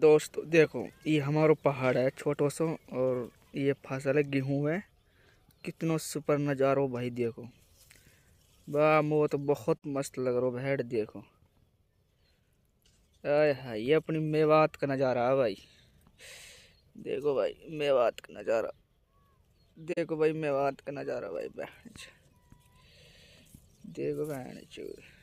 दोस्तों देखो ये हमारा पहाड़ है छोटो सो और ये फसल है गेहूँ है कितनो सुपर नज़ारो भाई देखो वाह वो तो बहुत मस्त लग रहा भेड़ देखो आय हाय ये अपनी मेवात का नज़ारा है भाई देखो भाई मेवात का नज़ारा देखो भाई मेवात का नज़ारा भाई बहन देखो बहन चूर